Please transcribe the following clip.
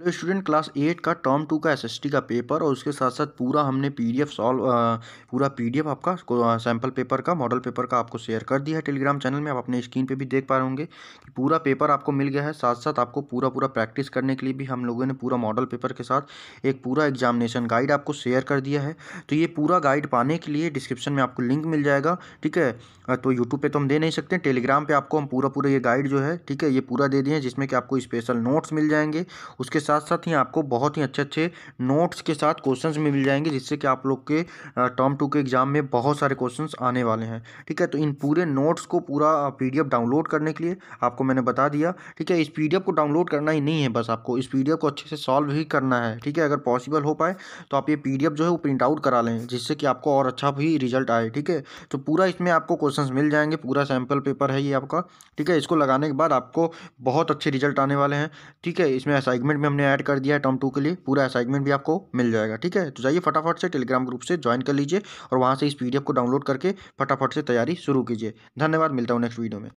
hello student class eight का term two का SST का पेपर और उसके साथ साथ पूरा हमने पीडीएफ सॉल्व पूरा पीडीएफ आपका सैम्पल पेपर का मॉडल पेपर का आपको शेयर कर दिया है टेलीग्राम चैनल में आप अपने स्क्रीन पे भी देख पा रहे होंगे कि पूरा पेपर आपको मिल गया है साथ साथ आपको पूरा पूरा प्रैक्टिस करने के लिए भी हम लोगों ने पूरा मॉडल पेपर के साथ एक पूरा एग्जामिनेशन गाइड आपको शेयर कर दिया है तो ये पूरा गाइड पाने के लिए डिस्क्रिप्शन में आपको लिंक मिल जाएगा ठीक है तो यूट्यूब पर तो हम दे नहीं सकते टेलीग्राम पर आपको हम पूरा पूरा ये गाइड जो है ठीक है ये पूरा दे दिए जिसमें कि आपको स्पेशल नोट्स मिल जाएंगे उसके साथ साथ ही आपको बहुत ही अच्छे अच्छे नोट्स के साथ क्वेश्चंस भी मिल जाएंगे जिससे कि आप लोग के टर्म टू के एग्ज़ाम में बहुत सारे क्वेश्चंस आने वाले हैं ठीक है तो इन पूरे नोट्स को पूरा पी डाउनलोड करने के लिए आपको मैंने बता दिया ठीक है इस पी को डाउनलोड करना ही नहीं है बस आपको इस पी को अच्छे से सॉल्व ही करना है ठीक है अगर पॉसिबल हो पाए तो आप ये पी जो है वो प्रिंट आउट करा लें जिससे कि आपको और अच्छा भी रिजल्ट आए ठीक है तो पूरा इसमें आपको क्वेश्चन मिल जाएंगे पूरा सैम्पल पेपर है ये आपका ठीक है इसको लगाने के बाद आपको बहुत अच्छे रिजल्ट आने वाले हैं ठीक है इसमें असाइनमेंट में हम हमने ऐड कर दिया है टर्म टू के लिए पूरा असाइनमेंट भी आपको मिल जाएगा ठीक है तो जाइए फटाफट से टेलीग्राम ग्रुप से ज्वाइन कर लीजिए और वहाँ से इस पी को डाउनलोड करके फटाफट से तैयारी शुरू कीजिए धन्यवाद मिलता हूँ नेक्स्ट वीडियो में